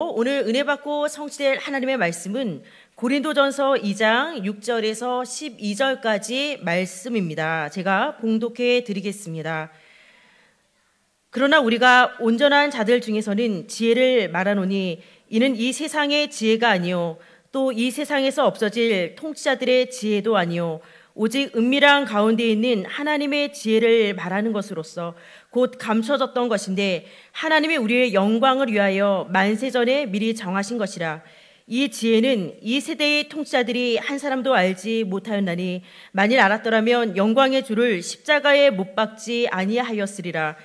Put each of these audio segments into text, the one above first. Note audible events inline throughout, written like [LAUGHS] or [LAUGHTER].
어, 오늘 은혜 받고 성취될 하나님의 말씀은 고린도전서 2장 6절에서 12절까지 말씀입니다. 제가 봉독해 드리겠습니다. 그러나 우리가 온전한 자들 중에서는 지혜를 말하노니 이는 이 세상의 지혜가 아니요 또 이 세상에서 없어질 통치자들의 지혜도 아니요 오직 은밀한 가운데 있는 하나님의 지혜를 말하는 것으로서 곧 감춰졌던 것인데 하나님이 우리의 영광을 위하여 만세전에 미리 정하신 것이라 이 지혜는 이 세대의 통치자들이 한 사람도 알지 못하였나니 만일 알았더라면 영광의 주를 십자가에 못 박지 아니하였으리라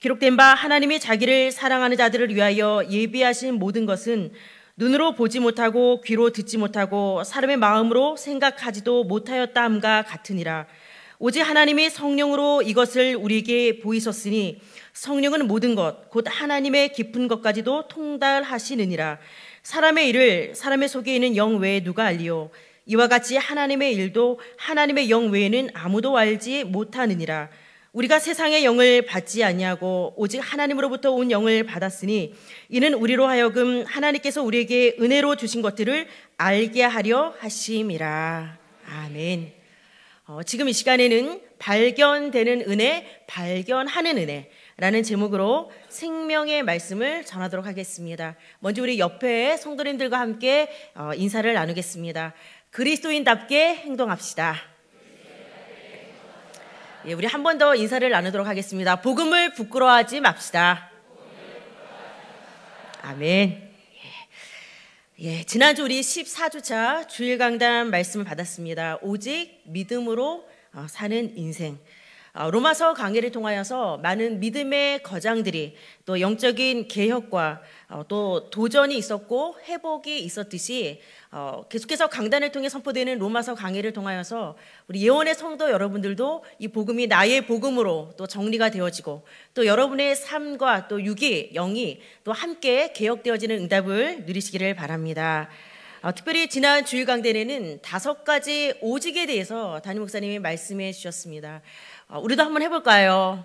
기록된 바 하나님이 자기를 사랑하는 자들을 위하여 예비하신 모든 것은 눈으로 보지 못하고 귀로 듣지 못하고 사람의 마음으로 생각하지도 못하였다 함과 같으니라 오직 하나님의 성령으로 이것을 우리에게 보이셨으니 성령은 모든 것, 곧 하나님의 깊은 것까지도 통달하시느니라. 사람의 일을 사람의 속에 있는 영 외에 누가 알리오 이와 같이 하나님의 일도 하나님의 영 외에는 아무도 알지 못하느니라. 우리가 세상의 영을 받지 아니하고 오직 하나님으로부터 온 영을 받았으니 이는 우리로 하여금 하나님께서 우리에게 은혜로 주신 것들을 알게 하려 하심이라. 아멘. 어, 지금 이 시간에는 발견되는 은혜, 발견하는 은혜라는 제목으로 생명의 말씀을 전하도록 하겠습니다. 먼저 우리 옆에 성도님들과 함께 어, 인사를 나누겠습니다. 그리스도인답게 행동합시다. 예, 우리 한 번 더 인사를 나누도록 하겠습니다. 복음을 부끄러워하지 맙시다. 아멘. 예, 지난주 우리 14주차 주일 강단 말씀을 받았습니다. 오직 믿음으로 어, 사는 인생. 아, 로마서 강의를 통하여서 많은 믿음의 거장들이 또 영적인 개혁과 어, 또 도전이 있었고 회복이 있었듯이 어, 계속해서 강단을 통해 선포되는 로마서 강의를 통하여서 우리 예원의 성도 여러분들도 이 복음이 나의 복음으로 또 정리가 되어지고 또 여러분의 삶과 또 육이 영이 또 함께 개혁되어지는 응답을 누리시기를 바랍니다. 어, 특별히 지난 주일 강대에는 다섯 가지 오직에 대해서 담임 목사님이 말씀해 주셨습니다. 아, 우리도 한번 해볼까요?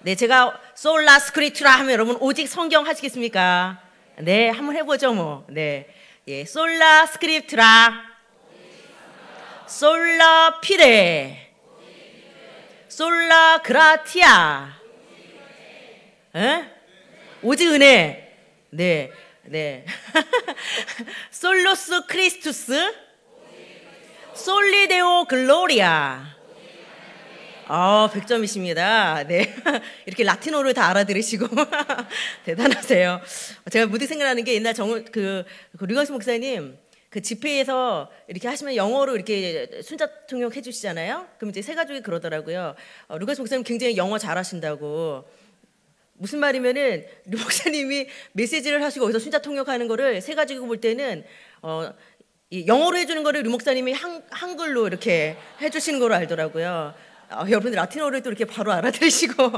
네, 제가 솔라 스크리투라 하면 여러분 오직 성경 하시겠습니까? 네, 한번 해보죠 뭐. 네, 예, 솔라 스크립트라, 솔라 피레, 솔라 그라티아, 에? 오직 은혜, 네, 네, 솔로스 크리스투스, 솔리데오 글로리아. 아, 100점이십니다. 네. [LAUGHS] 이렇게 라틴어를 다 알아들으시고 [LAUGHS] 대단하세요. 제가 무디 생각나는 게 옛날 정그 그, 그 류광수 목사님 그 집회에서 이렇게 하시면 영어로 이렇게 순자 통역 해주시잖아요. 그럼 이제 세 가족이 그러더라고요. 어, 류광수 목사님 굉장히 영어 잘하신다고. 무슨 말이면은 류 목사님이 메시지를 하시고 여기서 순자 통역하는 거를 세 가지고 볼 때는 어 영어로 해주는 거를 류 목사님이 한, 한글로 이렇게 해주시는 거로 알더라고요. 아, 여러분들 라틴어를 또 이렇게 바로 알아들으시고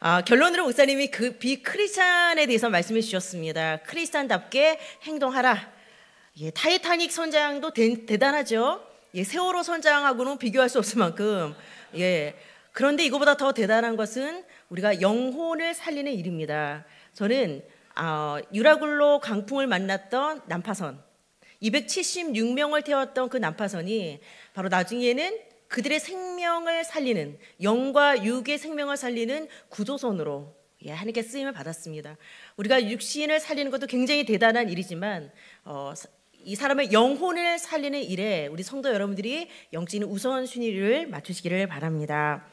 아, 결론으로 목사님이 그 비크리스찬에 대해서 말씀해 주셨습니다. 크리스찬답게 행동하라. 예, 타이타닉 선장도 대, 대단하죠. 예, 세월호 선장하고는 비교할 수 없을 만큼 예. 그런데 이거보다 더 대단한 것은 우리가 영혼을 살리는 일입니다. 저는 어, 유라굴로 강풍을 만났던 난파선 276명을 태웠던 그 난파선이 바로 나중에는 그들의 생명을 살리는 영과 육의 생명을 살리는 구조선으로 예, 하나님께 쓰임을 받았습니다. 우리가 육신을 살리는 것도 굉장히 대단한 일이지만 어, 이 사람의 영혼을 살리는 일에 우리 성도 여러분들이 영적인 우선 순위를 맞추시기를 바랍니다.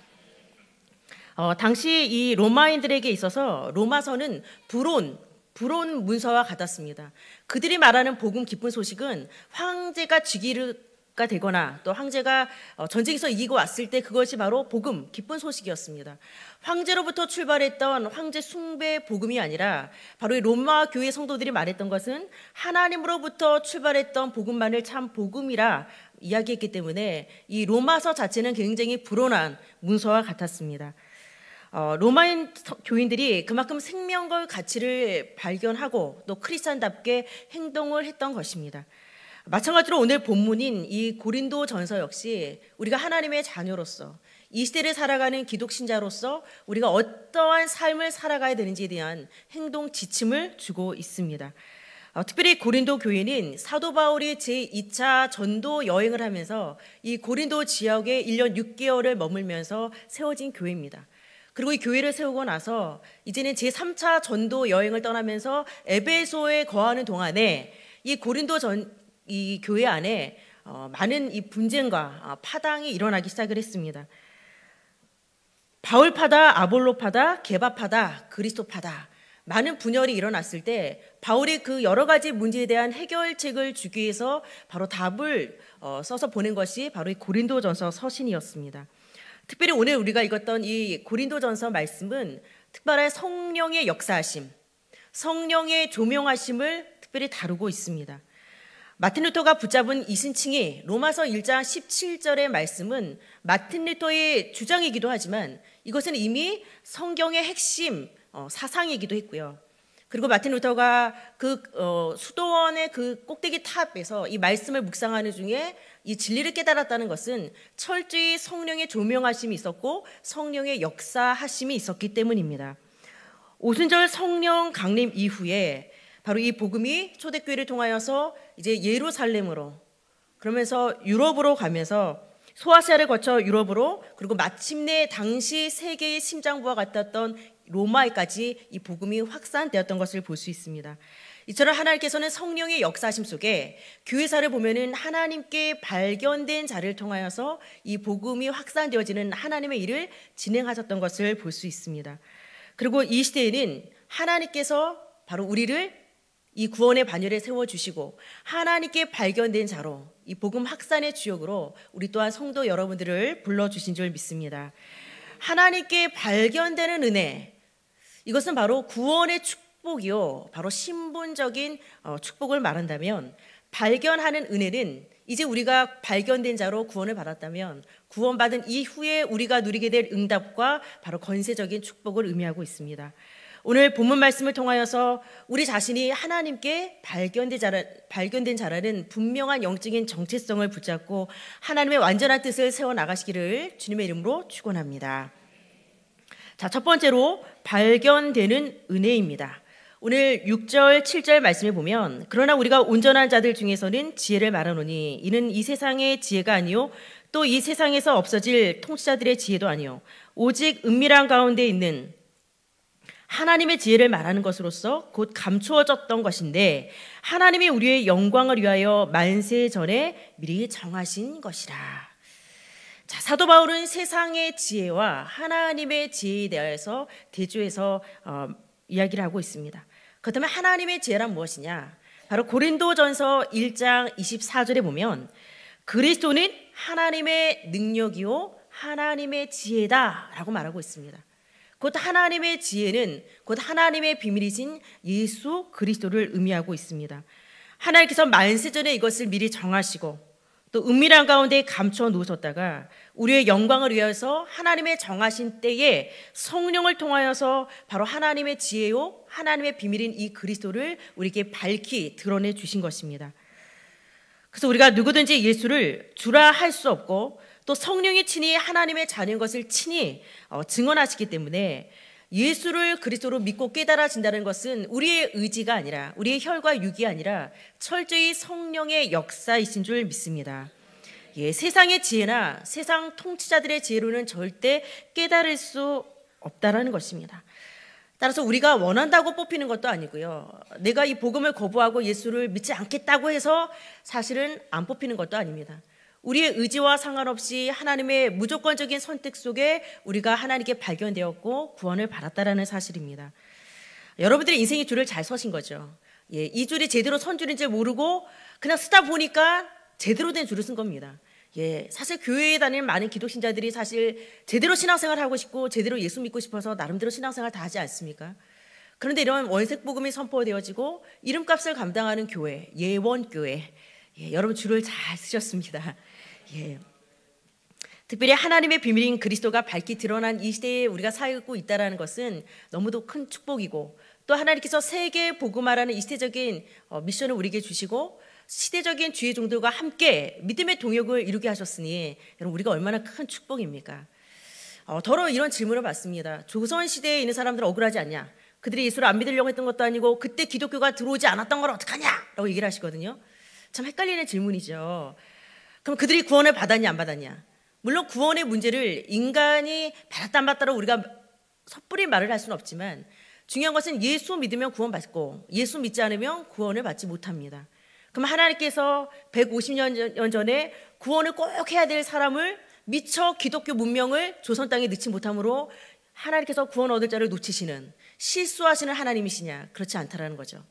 어, 당시 이 로마인들에게 있어서 로마서는 불온 불온 문서와 같았습니다. 그들이 말하는 복음 기쁜 소식은 황제가 즉위를 가 되거나 또 황제가 어, 전쟁에서 이기고 왔을 때 그것이 바로 복음, 기쁜 소식이었습니다. 황제로부터 출발했던 황제 숭배 복음이 아니라 바로 이 로마 교회 성도들이 말했던 것은 하나님으로부터 출발했던 복음만을 참 복음이라 이야기했기 때문에 이 로마서 자체는 굉장히 불온한 문서와 같았습니다. 어, 로마인 교인들이 그만큼 생명과 가치를 발견하고 또 크리스천답게 행동을 했던 것입니다. 마찬가지로 오늘 본문인 이 고린도 전서 역시 우리가 하나님의 자녀로서 이 시대를 살아가는 기독신자로서 우리가 어떠한 삶을 살아가야 되는지에 대한 행동 지침을 주고 있습니다. 어, 특별히 고린도 교회는 사도 바울이 제2차 전도 여행을 하면서 이 고린도 지역에 1년 6개월을 머물면서 세워진 교회입니다. 그리고 이 교회를 세우고 나서 이제는 제3차 전도 여행을 떠나면서 에베소에 거하는 동안에 이 고린도 전, 이 교회 안에 어, 많은 이 분쟁과 아, 파당이 일어나기 시작을 했습니다. 바울파다, 아볼로파다, 개바파다, 그리스도파다 많은 분열이 일어났을 때 바울이 그 여러 가지 문제에 대한 해결책을 주기 위해서 바로 답을 어, 써서 보낸 것이 바로 이 고린도전서 서신이었습니다. 특별히 오늘 우리가 읽었던 이 고린도전서 말씀은 특별한 성령의 역사하심, 성령의 조명하심을 특별히 다루고 있습니다. 마틴 루터가 붙잡은 이신칭이 로마서 1장 17절의 말씀은 마틴 루터의 주장이기도 하지만 이것은 이미 성경의 핵심 어, 사상이기도 했고요. 그리고 마틴 루터가 그 어, 수도원의 그 꼭대기 탑에서 이 말씀을 묵상하는 중에 이 진리를 깨달았다는 것은 철저히 성령의 조명하심이 있었고 성령의 역사하심이 있었기 때문입니다. 오순절 성령 강림 이후에 바로 이 복음이 초대교회를 통하여서 이제 예루살렘으로 그러면서 유럽으로 가면서 소아시아를 거쳐 유럽으로 그리고 마침내 당시 세계의 심장부와 같았던 로마에까지 이 복음이 확산되었던 것을 볼 수 있습니다. 이처럼 하나님께서는 성령의 역사심 속에 교회사를 보면은 하나님께 발견된 자를 통하여서 이 복음이 확산되어지는 하나님의 일을 진행하셨던 것을 볼 수 있습니다. 그리고 이 시대에는 하나님께서 바로 우리를 이 구원의 반열에 세워주시고 하나님께 발견된 자로 이 복음 확산의 주역으로 우리 또한 성도 여러분들을 불러주신 줄 믿습니다. 하나님께 발견되는 은혜 이것은 바로 구원의 축복이요 바로 신분적인 어, 축복을 말한다면 발견하는 은혜는 이제 우리가 발견된 자로 구원을 받았다면 구원받은 이후에 우리가 누리게 될 응답과 바로 건세적인 축복을 의미하고 있습니다. 오늘 본문 말씀을 통하여서 우리 자신이 하나님께 발견된, 자라, 발견된 자라는 분명한 영적인 정체성을 붙잡고 하나님의 완전한 뜻을 세워나가시기를 주님의 이름으로 축원합니다. 자, 첫 번째로 발견되는 은혜입니다. 오늘 6절, 7절 말씀을 보면 그러나 우리가 온전한 자들 중에서는 지혜를 말하노니 이는 이 세상의 지혜가 아니요 또 이 세상에서 없어질 통치자들의 지혜도 아니요 오직 은밀한 가운데 있는 하나님의 지혜를 말하는 것으로서 곧 감추어졌던 것인데 하나님이 우리의 영광을 위하여 만세 전에 미리 정하신 것이라. 자, 사도 바울은 세상의 지혜와 하나님의 지혜에 대해서 대조해서 어, 이야기를 하고 있습니다. 그렇다면 하나님의 지혜란 무엇이냐? 바로 고린도전서 1장 24절에 보면 그리스도는 하나님의 능력이요 하나님의 지혜다라고 말하고 있습니다. 곧 하나님의 지혜는 곧 하나님의 비밀이신 예수 그리스도를 의미하고 있습니다. 하나님께서 만세전에 이것을 미리 정하시고 또 은밀한 가운데 감춰 놓으셨다가 우리의 영광을 위해서 하나님의 정하신 때에 성령을 통하여서 바로 하나님의 지혜요 하나님의 비밀인 이 그리스도를 우리에게 밝히 드러내 주신 것입니다. 그래서 우리가 누구든지 예수를 주라 할 수 없고 또 성령이 친히 하나님의 자녀인 것을 친히 어, 증언하시기 때문에 예수를 그리스도로 믿고 깨달아진다는 것은 우리의 의지가 아니라 우리의 혈과 육이 아니라 철저히 성령의 역사이신 줄 믿습니다. 예, 세상의 지혜나 세상 통치자들의 지혜로는 절대 깨달을 수 없다라는 것입니다. 따라서 우리가 원한다고 뽑히는 것도 아니고요. 내가 이 복음을 거부하고 예수를 믿지 않겠다고 해서 사실은 안 뽑히는 것도 아닙니다. 우리의 의지와 상관없이 하나님의 무조건적인 선택 속에 우리가 하나님께 발견되었고 구원을 받았다라는 사실입니다. 여러분들의 인생의 줄을 잘 서신 거죠. 예, 이 줄이 제대로 선 줄인 지 모르고 그냥 쓰다 보니까 제대로 된 줄을 쓴 겁니다. 예, 사실 교회에 다니는 많은 기독신자들이 사실 제대로 신앙생활 하고 싶고 제대로 예수 믿고 싶어서 나름대로 신앙생활 다 하지 않습니까? 그런데 이런 원색 복음이 선포되어지고 이름값을 감당하는 교회, 예원교회, 예, 여러분 줄을 잘 쓰셨습니다. 이 특별히 하나님의 비밀인 그리스도가 밝히 드러난 이 시대에 우리가 살고 있다는 것은 너무도 큰 축복이고 또 하나님께서 세계 복음화라는 이 시대적인 어, 미션을 우리에게 주시고 시대적인 주의 종들과 함께 믿음의 동역을 이루게 하셨으니 여러분 우리가 얼마나 큰 축복입니까? 어, 더러 이런 질문을 받습니다. 조선 시대에 있는 사람들 억울하지 않냐? 그들이 예수를 안 믿으려고 했던 것도 아니고 그때 기독교가 들어오지 않았던 걸 어떡하냐? 라고 얘기를 하시거든요. 참 헷갈리는 질문이죠. 그럼 그들이 구원을 받았냐 안 받았냐? 물론 구원의 문제를 인간이 받았다 안 받았다로 우리가 섣불리 말을 할 수는 없지만 중요한 것은 예수 믿으면 구원받고 예수 믿지 않으면 구원을 받지 못합니다. 그럼 하나님께서 150년 전에 구원을 꼭 해야 될 사람을 미처 기독교 문명을 조선 땅에 넣지 못함으로 하나님께서 구원 얻을 자를 놓치시는 실수하시는 하나님이시냐 그렇지 않다라는 거죠.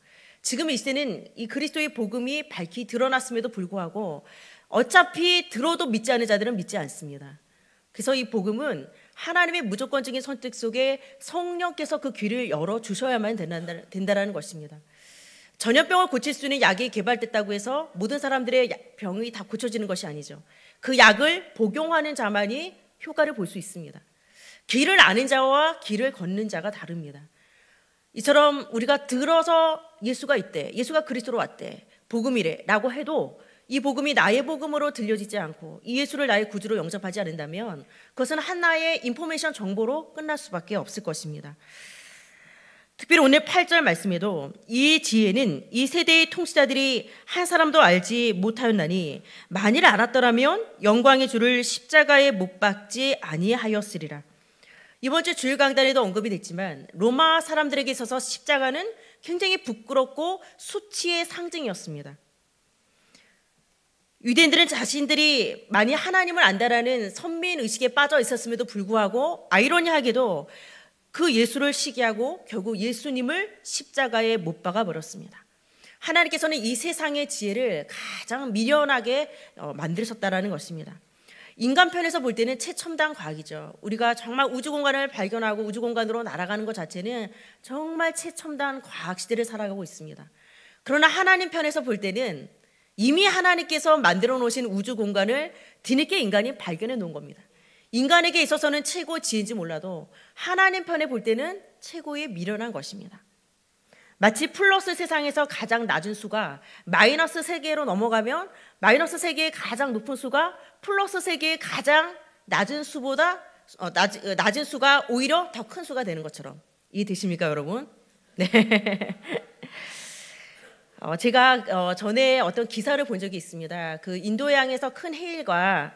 지금 이 시대는 이 그리스도의 복음이 밝히 드러났음에도 불구하고 어차피 들어도 믿지 않는 자들은 믿지 않습니다. 그래서 이 복음은 하나님의 무조건적인 선택 속에 성령께서 그 귀를 열어 주셔야만 된다는 것입니다. 전염병을 고칠 수 있는 약이 개발됐다고 해서 모든 사람들의 병이 다 고쳐지는 것이 아니죠. 그 약을 복용하는 자만이 효과를 볼 수 있습니다. 길을 아는 자와 길을 걷는 자가 다릅니다. 이처럼 우리가 들어서 예수가 있대, 예수가 그리스도로 왔대, 복음이래라고 해도 이 복음이 나의 복음으로 들려지지 않고 이 예수를 나의 구주로 영접하지 않는다면 그것은 하나의 인포메이션 정보로 끝날 수밖에 없을 것입니다. 특별히 오늘 8절 말씀에도 이 지혜는 이 세대의 통치자들이 한 사람도 알지 못하였나니 만일 알았더라면 영광의 주를 십자가에 못 박지 아니하였으리라. 이번 주 주일 강단에도 언급이 됐지만 로마 사람들에게 있어서 십자가는 굉장히 부끄럽고 수치의 상징이었습니다. 유대인들은 자신들이 많이 하나님을 안다라는 선민 의식에 빠져 있었음에도 불구하고 아이러니하게도 그 예수를 시기하고 결국 예수님을 십자가에 못 박아 버렸습니다. 하나님께서는 이 세상의 지혜를 가장 미련하게 어, 만드셨다라는 것입니다. 인간 편에서 볼 때는 최첨단 과학이죠. 우리가 정말 우주 공간을 발견하고 우주 공간으로 날아가는 것 자체는 정말 최첨단 과학 시대를 살아가고 있습니다. 그러나 하나님 편에서 볼 때는 이미 하나님께서 만들어 놓으신 우주 공간을 뒤늦게 인간이 발견해 놓은 겁니다. 인간에게 있어서는 최고 지인지 몰라도 하나님 편에 볼 때는 최고의 미련한 것입니다. 마치 플러스 세상에서 가장 낮은 수가 마이너스 세계로 넘어가면 마이너스 세계의 가장 높은 수가 플러스 세계의 가장 낮은 수보다 어, 낮, 어, 낮은 수가 오히려 더 큰 수가 되는 것처럼 이해되십니까 여러분? 네. [LAUGHS] 어, 제가 어, 전에 어떤 기사를 본 적이 있습니다. 그 인도양에서 큰 해일과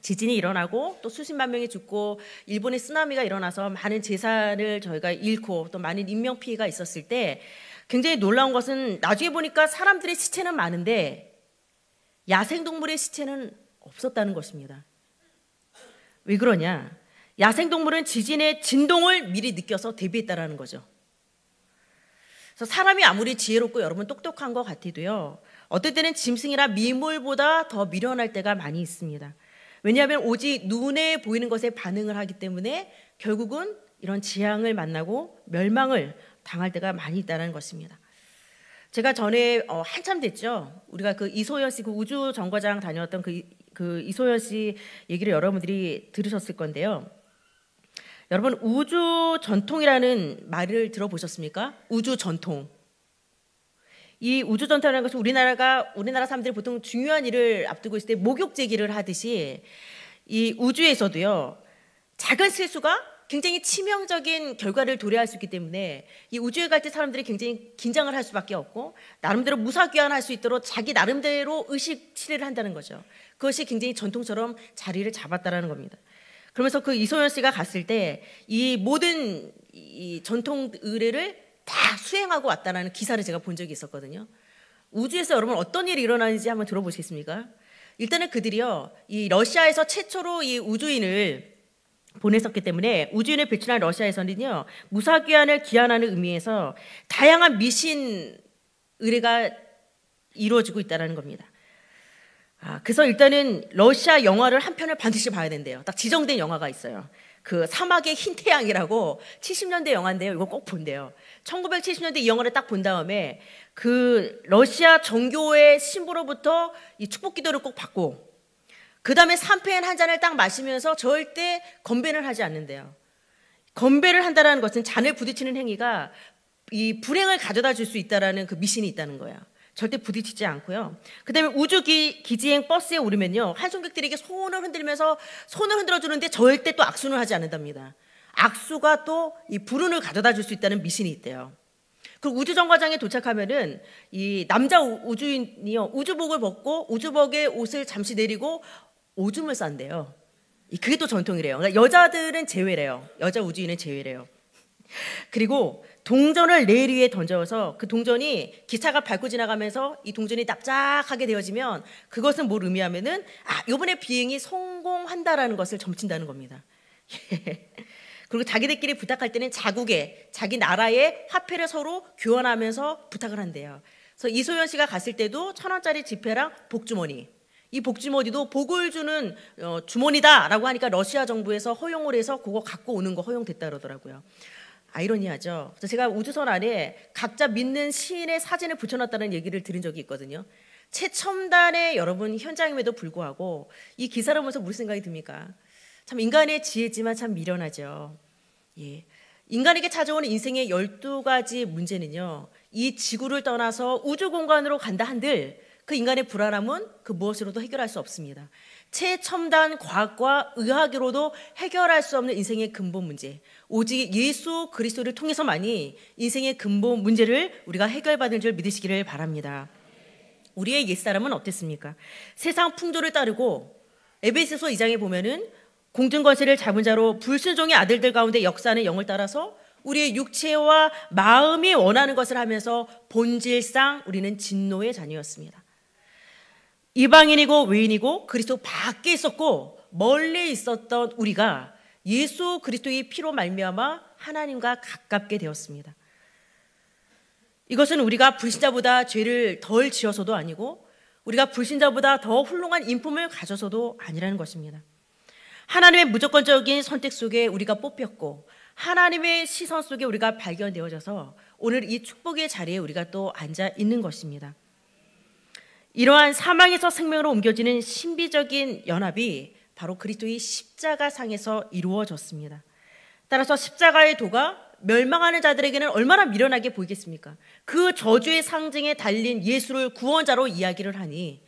지진이 일어나고 또 수십만 명이 죽고 일본의 쓰나미가 일어나서 많은 재산을 저희가 잃고 또 많은 인명 피해가 있었을 때 굉장히 놀라운 것은 나중에 보니까 사람들의 시체는 많은데 야생 동물의 시체는 없었다는 것입니다. 왜 그러냐? 야생 동물은 지진의 진동을 미리 느껴서 대비했다라는 거죠. 그래서 사람이 아무리 지혜롭고 여러분 똑똑한 것 같아도요. 어떨 때는 짐승이라 미물보다 더 미련할 때가 많이 있습니다. 왜냐하면 오직 눈에 보이는 것에 반응을 하기 때문에 결국은 이런 지향을 만나고 멸망을 당할 때가 많이 있다는 것입니다. 제가 전에 어, 한참 됐죠. 우리가 그 이소연 씨 그 우주 정거장 다녀왔던 그, 그 이소연 씨 얘기를 여러분들이 들으셨을 건데요. 여러분 우주 전통이라는 말을 들어보셨습니까? 우주 전통. 이 우주 전통이라는 것은 우리나라가 우리나라 사람들이 보통 중요한 일을 앞두고 있을 때 목욕 제기를 하듯이 이 우주에서도요 작은 실수가 굉장히 치명적인 결과를 도래할 수 있기 때문에 이 우주에 갈 때 사람들이 굉장히 긴장을 할 수밖에 없고 나름대로 무사귀환할 수 있도록 자기 나름대로 의식 치례를 한다는 거죠. 그것이 굉장히 전통처럼 자리를 잡았다라는 겁니다. 그러면서 그 이소연 씨가 갔을 때 이 모든 이 전통 의례를 다 수행하고 왔다라는 기사를 제가 본 적이 있었거든요. 우주에서 여러분 어떤 일이 일어나는지 한번 들어보시겠습니까? 일단은 그들이요, 이 러시아에서 최초로 이 우주인을 보냈었기 때문에 우주인을 배출한 러시아에서는요, 무사귀환을 기한하는 의미에서 다양한 미신 의뢰가 이루어지고 있다는 겁니다. 아, 그래서 일단은 러시아 영화를 한 편을 반드시 봐야 된대요. 딱 지정된 영화가 있어요. 그 사막의 흰 태양이라고 70년대 영화인데요. 이거 꼭 본대요. 1970년대 이 영화를 딱 본 다음에 그 러시아 정교의 신부로부터 이 축복 기도를 꼭 받고 그 다음에 삼페인 한 잔을 딱 마시면서 절대 건배를 하지 않는데요. 건배를 한다는 것은 잔을 부딪히는 행위가 이 불행을 가져다 줄 수 있다라는 그 미신이 있다는 거예요 절대 부딪히지 않고요. 그다음에 우주 기지행 버스에 오르면요. 한손객들에게 손을 흔들면서 손을 흔들어 주는데 절대 또 악수는 하지 않는답니다. 악수가 또 이 불운을 가져다 줄 수 있다는 미신이 있대요. 그 우주 정거장에 도착하면은 이 남자 우주인이요. 우주복을 벗고 우주복의 옷을 잠시 내리고 오줌을 싼대요. 그게 또 전통이래요. 그러니까 여자들은 제외래요. 여자 우주인은 제외래요. 그리고 동전을 레일 위에 던져서 그 동전이 기차가 밟고 지나가면서 이 동전이 납작하게 되어지면 그것은 뭘 의미하면은 아요번에 비행이 성공한다라는 것을 점친다는 겁니다. [LAUGHS] 예. 그리고 자기들끼리 부탁할 때는 자국에 자기 나라의 화폐를 서로 교환하면서 부탁을 한대요. 그래서 이소연 씨가 갔을 때도 천 원짜리 지폐랑 복주머니 이 복주머니도 복을 주는 어, 주머니다라고 하니까 러시아 정부에서 허용을 해서 그거 갖고 오는 거 허용됐다 그러더라고요. 아이러니하죠. 제가 우주선 안에 각자 믿는 시인의 사진을 붙여놨다는 얘기를 들은 적이 있거든요. 최첨단의 여러분 현장임에도 불구하고 이 기사를 보면서 무슨 생각이 듭니까? 참 인간의 지혜지만 참 미련하죠. 예. 인간에게 찾아오는 인생의 12가지 문제는요. 이 지구를 떠나서 우주 공간으로 간다 한들 그 인간의 불안함은 그 무엇으로도 해결할 수 없습니다. 최첨단 과학과 의학으로도 해결할 수 없는 인생의 근본 문제. 오직 예수 그리스도를 통해서만이 인생의 근본 문제를 우리가 해결받을 줄 믿으시기를 바랍니다. 우리의 옛사람은 어땠습니까? 세상 풍조를 따르고 에베소서 2장에 보면은 공중권세를 잡은 자로 불순종의 아들들 가운데 역사하는 영을 따라서 우리의 육체와 마음이 원하는 것을 하면서 본질상 우리는 진노의 자녀였습니다. 이방인이고 외인이고 그리스도 밖에 있었고 멀리 있었던 우리가 예수 그리스도의 피로 말미암아 하나님과 가깝게 되었습니다. 이것은 우리가 불신자보다 죄를 덜 지어서도 아니고 우리가 불신자보다 더 훌륭한 인품을 가져서도 아니라는 것입니다. 하나님의 무조건적인 선택 속에 우리가 뽑혔고 하나님의 시선 속에 우리가 발견되어져서 오늘 이 축복의 자리에 우리가 또 앉아 있는 것입니다. 이러한 사망에서 생명으로 옮겨지는 신비적인 연합이 바로 그리스도의 십자가 상에서 이루어졌습니다. 따라서 십자가의 도가 멸망하는 자들에게는 얼마나 미련하게 보이겠습니까? 그 저주의 상징에 달린 예수를 구원자로 이야기를 하니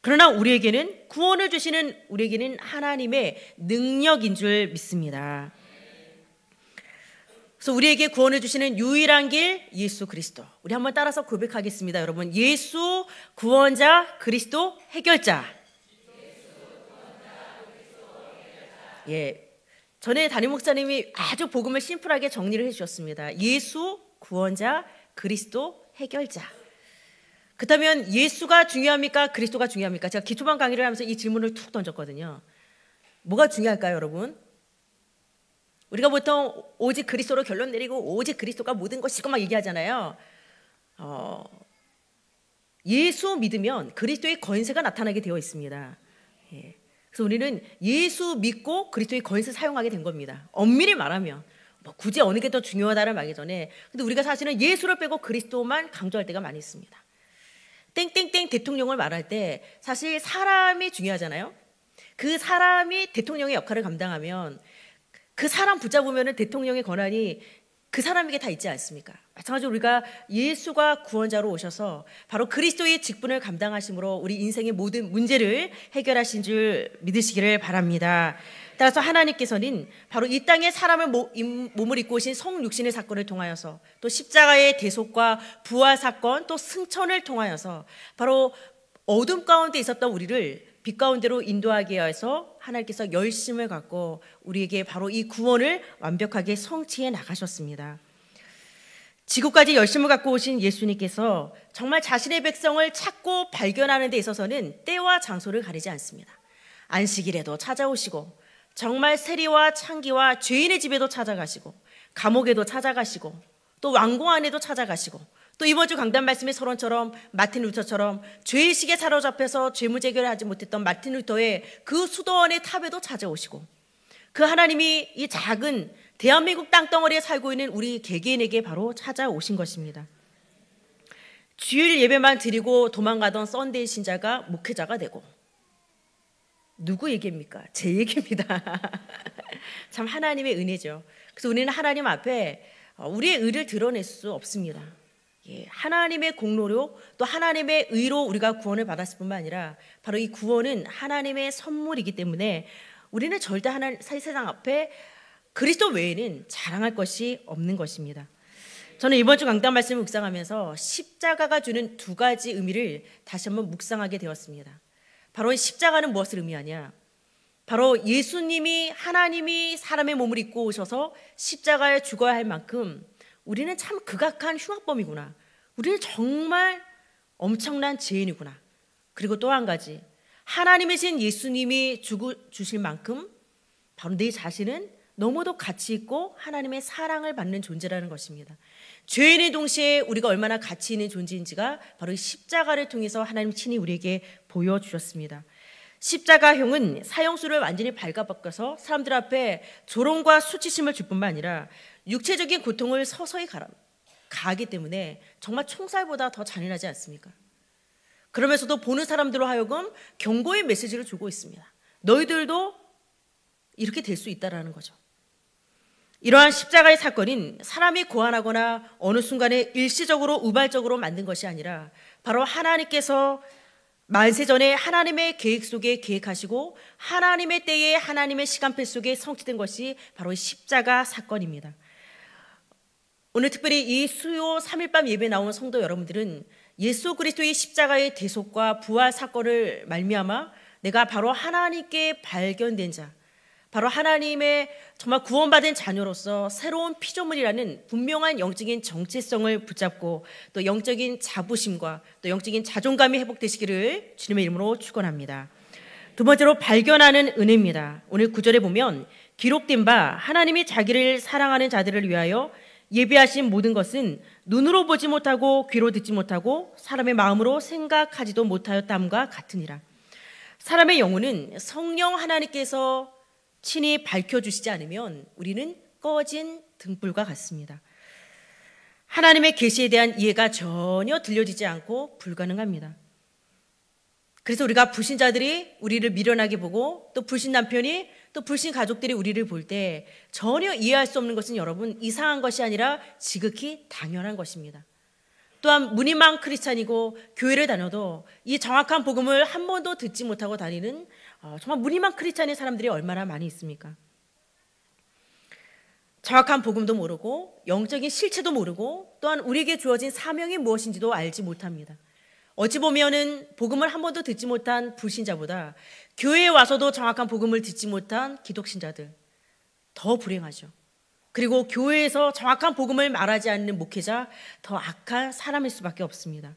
그러나 우리에게는 구원을 주시는 우리에게는 하나님의 능력인 줄 믿습니다. 그래서 우리에게 구원을 주시는 유일한 길 예수 그리스도. 우리 한번 따라서 고백하겠습니다. 여러분 예수 구원자 그리스도 해결자. 예, 전에 담임 목사님이 아주 복음을 심플하게 정리를 해주셨습니다. 예수, 구원자, 그리스도, 해결자. 그렇다면 예수가 중요합니까? 그리스도가 중요합니까? 제가 기초반 강의를 하면서 이 질문을 툭 던졌거든요. 뭐가 중요할까요, 여러분? 우리가 보통 오직 그리스도로 결론 내리고 오직 그리스도가 모든 것이고 막 얘기하잖아요. 어, 예수 믿으면 그리스도의 권세가 나타나게 되어 있습니다. 예. 그래서 우리는 예수 믿고 그리스도의 권세 사용하게 된 겁니다. 엄밀히 말하면 뭐 굳이 어느 게 더 중요하다를 말기 전에 근데 우리가 사실은 예수를 빼고 그리스도만 강조할 때가 많이 있습니다. 땡땡땡 대통령을 말할 때 사실 사람이 중요하잖아요. 그 사람이 대통령의 역할을 감당하면 그 사람 붙잡으면 대통령의 권한이 그 사람에게 다 있지 않습니까? 마찬가지로 우리가 예수가 구원자로 오셔서 바로 그리스도의 직분을 감당하심으로 우리 인생의 모든 문제를 해결하신 줄 믿으시기를 바랍니다. 따라서 하나님께서는 바로 이 땅에 사람을 몸을 입고 오신 성육신의 사건을 통하여서 또 십자가의 대속과 부활 사건 또 승천을 통하여서 바로 어둠 가운데 있었던 우리를 빛 가운데로 인도하기 위해서 하나님께서 열심을 갖고 우리에게 바로 이 구원을 완벽하게 성취해 나가셨습니다. 지구까지 열심을 갖고 오신 예수님께서 정말 자신의 백성을 찾고 발견하는 데 있어서는 때와 장소를 가리지 않습니다. 안식일에도 찾아오시고 정말 세리와 창기와 죄인의 집에도 찾아가시고 감옥에도 찾아가시고 또 왕궁 안에도 찾아가시고 또 이번 주 강단 말씀의 서론처럼 마틴 루터처럼 죄의식에 사로잡혀서 죄무 제결을 하지 못했던 마틴 루터의 그 수도원의 탑에도 찾아오시고 그 하나님이 이 작은 대한민국 땅덩어리에 살고 있는 우리 개개인에게 바로 찾아오신 것입니다. 주일 예배만 드리고 도망가던 썬데이 신자가 목회자가 되고 누구 얘기입니까? 제 얘기입니다. [LAUGHS] 참 하나님의 은혜죠. 그래서 우리는 하나님 앞에 어, 우리의 의를 드러낼 수 없습니다. 예, 하나님의 공로로 또 하나님의 의로 우리가 구원을 받았을 뿐만 아니라 바로 이 구원은 하나님의 선물이기 때문에 우리는 절대 하나, 세상 앞에 그리스도 외에는 자랑할 것이 없는 것입니다. 저는 이번 주 강단 말씀을 묵상하면서 십자가가 주는 두 가지 의미를 다시 한번 묵상하게 되었습니다. 바로 십자가는 무엇을 의미하냐? 바로 예수님이 하나님이 사람의 몸을 입고 오셔서 십자가에 죽어야 할 만큼 우리는 참 극악한 흉악범이구나. 우리는 정말 엄청난 죄인이구나. 그리고 또 한 가지 하나님이신 예수님이 주실 만큼 바로 내 자신은 너무도 가치 있고 하나님의 사랑을 받는 존재라는 것입니다. 죄인의 동시에 우리가 얼마나 가치 있는 존재인지가 바로 십자가를 통해서 하나님 친히 우리에게 보여주셨습니다. 십자가형은 사형수를 완전히 발가벗겨서 사람들 앞에 조롱과 수치심을 줄 뿐만 아니라 육체적인 고통을 서서히 가라, 가기 때문에 정말 총살보다 더 잔인하지 않습니까? 그러면서도 보는 사람들로 하여금 경고의 메시지를 주고 있습니다. 너희들도 이렇게 될 수 있다라는 거죠. 이러한 십자가의 사건인 사람이 고안하거나 어느 순간에 일시적으로 우발적으로 만든 것이 아니라 바로 하나님께서 만세전에 하나님의 계획 속에 계획하시고 하나님의 때에 하나님의 시간표 속에 성취된 것이 바로 십자가 사건입니다. 오늘 특별히 이 수요 3일 밤 예배 나온 성도 여러분들은 예수 그리스도의 십자가의 대속과 부활 사건을 말미암아 내가 바로 하나님께 발견된 자, 바로 하나님의 정말 구원받은 자녀로서 새로운 피조물이라는 분명한 영적인 정체성을 붙잡고 또 영적인 자부심과 또 영적인 자존감이 회복되시기를 주님의 이름으로 축원합니다. 두 번째로 발견하는 은혜입니다. 오늘 구절에 보면 기록된 바 하나님이 자기를 사랑하는 자들을 위하여 예비하신 모든 것은 눈으로 보지 못하고 귀로 듣지 못하고 사람의 마음으로 생각하지도 못하였담과 같으니라. 사람의 영혼은 성령 하나님께서 친히 밝혀주시지 않으면 우리는 꺼진 등불과 같습니다. 하나님의 계시에 대한 이해가 전혀 들려지지 않고 불가능합니다. 그래서 우리가 불신자들이 우리를 미련하게 보고 또 불신 남편이 또 불신 가족들이 우리를 볼 때 전혀 이해할 수 없는 것은 여러분 이상한 것이 아니라 지극히 당연한 것입니다. 또한 무늬만 크리스찬이고 교회를 다녀도 이 정확한 복음을 한 번도 듣지 못하고 다니는 아, 정말 무리만 크리스찬인 사람들이 얼마나 많이 있습니까? 정확한 복음도 모르고 영적인 실체도 모르고 또한 우리에게 주어진 사명이 무엇인지도 알지 못합니다. 어찌 보면은 복음을 한 번도 듣지 못한 불신자보다 교회에 와서도 정확한 복음을 듣지 못한 기독신자들 더 불행하죠. 그리고 교회에서 정확한 복음을 말하지 않는 목회자 더 악한 사람일 수밖에 없습니다.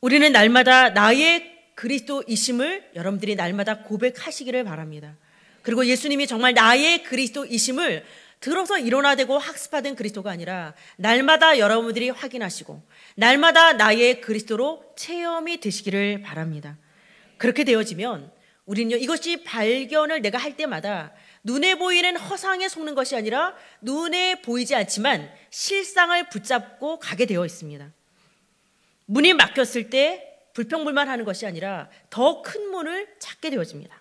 우리는 날마다 나의 그리스도이심을 여러분들이 날마다 고백하시기를 바랍니다. 그리고 예수님이 정말 나의 그리스도이심을 들어서 일어나되고 학습하던 그리스도가 아니라 날마다 여러분들이 확인하시고 날마다 나의 그리스도로 체험이 되시기를 바랍니다. 그렇게 되어지면 우리는 이것이 발견을 내가 할 때마다 눈에 보이는 허상에 속는 것이 아니라 눈에 보이지 않지만 실상을 붙잡고 가게 되어 있습니다. 문이 막혔을 때 불평불만하는 것이 아니라 더 큰 문을 찾게 되어집니다.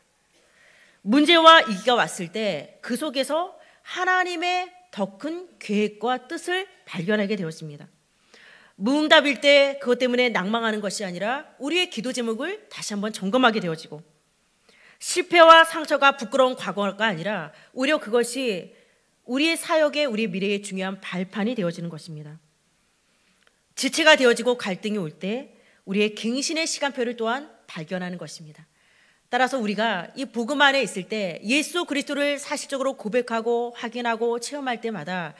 문제와 이기가 왔을 때 그 속에서 하나님의 더 큰 계획과 뜻을 발견하게 되었습니다. 무응답일 때 그것 때문에 낭망하는 것이 아니라 우리의 기도 제목을 다시 한번 점검하게 되어지고 실패와 상처가 부끄러운 과거가 아니라 오히려 그것이 우리의 사역에 우리 미래의 중요한 발판이 되어지는 것입니다. 지체가 되어지고 갈등이 올때 우리의 갱신의 시간표를 또한 발견하는 것입니다. 따라서 우리가 이 복음 안에 있을 때 예수 그리스도를 사실적으로 고백하고 확인하고 체험할 때마다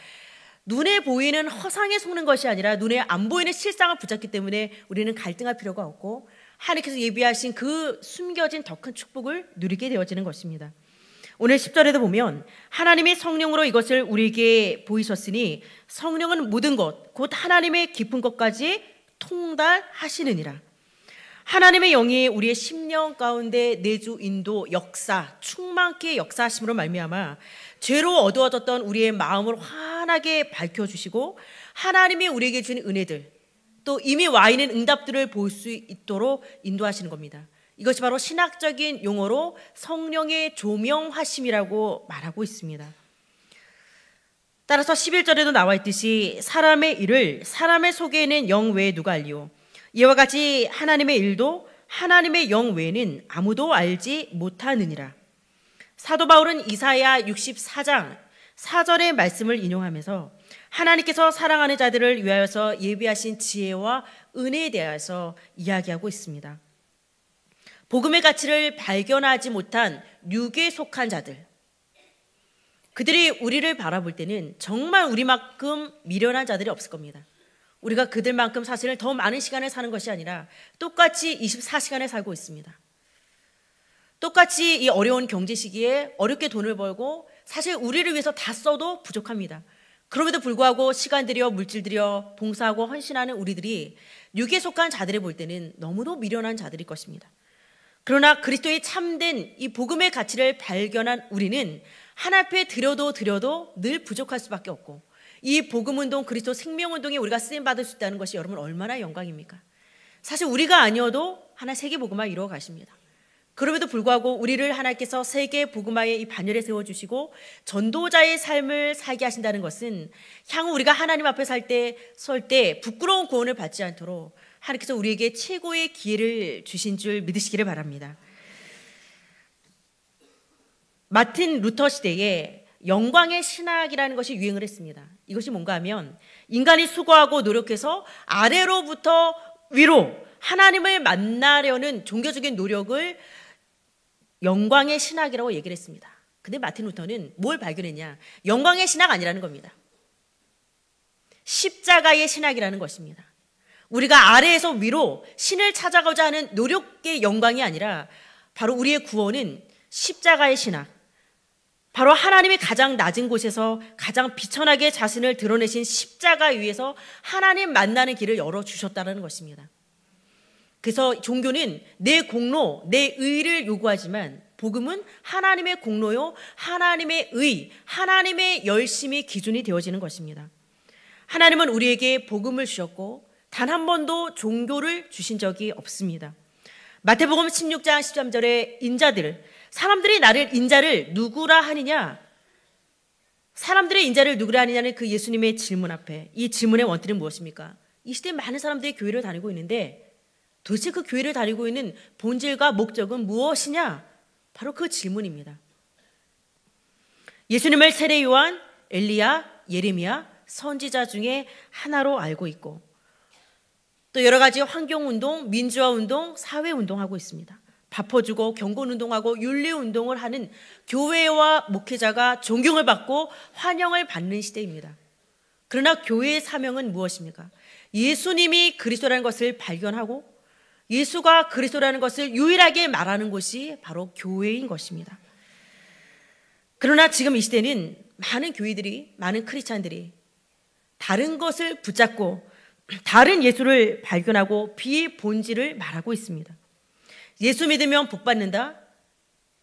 눈에 보이는 허상에 속는 것이 아니라 눈에 안 보이는 실상을 붙잡기 때문에 우리는 갈등할 필요가 없고 하나님께서 예비하신 그 숨겨진 더 큰 축복을 누리게 되어지는 것입니다. 오늘 10절에도 보면 하나님의 성령으로 이것을 우리에게 보이셨으니 성령은 모든 것, 곧 하나님의 깊은 것까지 통달하시느니라. 하나님의 영이 우리의 심령 가운데 내주 인도 역사 충만케 역사하심으로 말미암아 죄로 어두워졌던 우리의 마음을 환하게 밝혀 주시고 하나님이 우리에게 준 은혜들 또 이미 와 있는 응답들을 볼 수 있도록 인도하시는 겁니다. 이것이 바로 신학적인 용어로 성령의 조명하심이라고 말하고 있습니다. 따라서 11절에도 나와 있듯이 사람의 일을 사람의 속에 있는 영 외에 누가 알리오. 이와 같이 하나님의 일도 하나님의 영 외에는 아무도 알지 못하느니라. 사도 바울은 이사야 64장 4절의 말씀을 인용하면서 하나님께서 사랑하는 자들을 위하여서 예비하신 지혜와 은혜에 대해서 이야기하고 있습니다. 복음의 가치를 발견하지 못한 육에 속한 자들, 그들이 우리를 바라볼 때는 정말 우리만큼 미련한 자들이 없을 겁니다. 우리가 그들만큼 사실은 더 많은 시간을 사는 것이 아니라 똑같이 24시간을 살고 있습니다. 똑같이 이 어려운 경제 시기에 어렵게 돈을 벌고 사실 우리를 위해서 다 써도 부족합니다. 그럼에도 불구하고 시간 들여 물질 들여 봉사하고 헌신하는 우리들이 육에 속한 자들을 볼 때는 너무도 미련한 자들일 것입니다. 그러나 그리스도의 참된 이 복음의 가치를 발견한 우리는 하나 앞에 드려도 드려도 늘 부족할 수밖에 없고 이 복음 운동 그리스도 생명 운동에 우리가 쓰임 받을 수 있다는 것이 여러분 얼마나 영광입니까? 사실 우리가 아니어도 하나 세계 복음화 이루어 가십니다. 그럼에도 불구하고 우리를 하나님께서 세계 복음화의 이 반열에 세워 주시고 전도자의 삶을 살게 하신다는 것은 향후 우리가 하나님 앞에 살 때 설때 때 부끄러운 구원을 받지 않도록 하나님께서 우리에게 최고의 기회를 주신 줄 믿으시기를 바랍니다. 마틴 루터 시대에 영광의 신학이라는 것이 유행을 했습니다. 이것이 뭔가 하면 인간이 수고하고 노력해서 아래로부터 위로 하나님을 만나려는 종교적인 노력을 영광의 신학이라고 얘기를 했습니다. 근데 마틴 루터는 뭘 발견했냐? 영광의 신학 아니라는 겁니다. 십자가의 신학이라는 것입니다. 우리가 아래에서 위로 신을 찾아가고자 하는 노력의 영광이 아니라 바로 우리의 구원은 십자가의 신학, 바로 하나님이 가장 낮은 곳에서 가장 비천하게 자신을 드러내신 십자가 위에서 하나님 만나는 길을 열어주셨다는 것입니다. 그래서 종교는 내 공로, 내 의를 요구하지만 복음은 하나님의 공로요, 하나님의 의, 하나님의 열심이 기준이 되어지는 것입니다. 하나님은 우리에게 복음을 주셨고 단 한 번도 종교를 주신 적이 없습니다. 마태복음 16장 13절에 인자들, 사람들이 나를 인자를 누구라 하느냐? 사람들의 인자를 누구라 하느냐는 그 예수님의 질문 앞에 이 질문의 원인은 무엇입니까? 이 시대에 많은 사람들이 교회를 다니고 있는데 도대체 그 교회를 다니고 있는 본질과 목적은 무엇이냐? 바로 그 질문입니다. 예수님을 세례 요한, 엘리야, 예레미야 선지자 중에 하나로 알고 있고 또 여러 가지 환경 운동, 민주화 운동, 사회 운동하고 있습니다. 바꿔주고 경건운동하고 윤리운동을 하는 교회와 목회자가 존경을 받고 환영을 받는 시대입니다. 그러나 교회의 사명은 무엇입니까? 예수님이 그리스도라는 것을 발견하고 예수가 그리스도라는 것을 유일하게 말하는 곳이 바로 교회인 것입니다. 그러나 지금 이 시대는 많은 교회들이 많은 크리스찬들이 다른 것을 붙잡고 다른 예수를 발견하고 비의 본질을 말하고 있습니다. 예수 믿으면 복 받는다.